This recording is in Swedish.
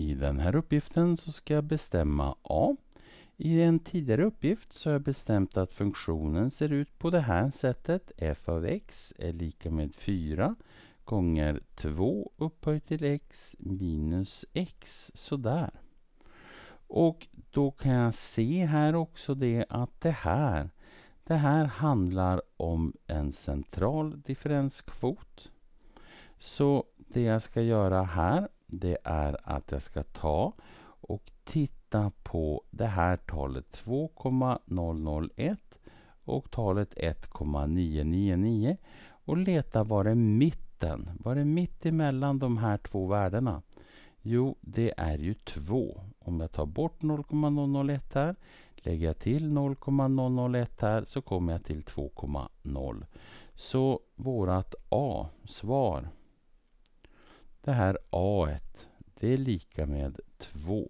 I den här uppgiften så ska jag bestämma a. I en tidigare uppgift så har jag bestämt att funktionen ser ut på det här sättet. f av x är lika med 4 gånger 2 upphöjt till x minus x. Sådär. Och då kan jag se här också det att det här det här handlar om en central differenskvot. Så det jag ska göra här det är att jag ska ta och titta på det här talet 2,001 och talet 1,999 och leta var är mitten? Var är mitt emellan de här två värdena? Jo, det är ju 2. Om jag tar bort 0,001 här, lägger jag till 0,001 här så kommer jag till 2,0. Så vårat A, svar, det här a det är lika med 2.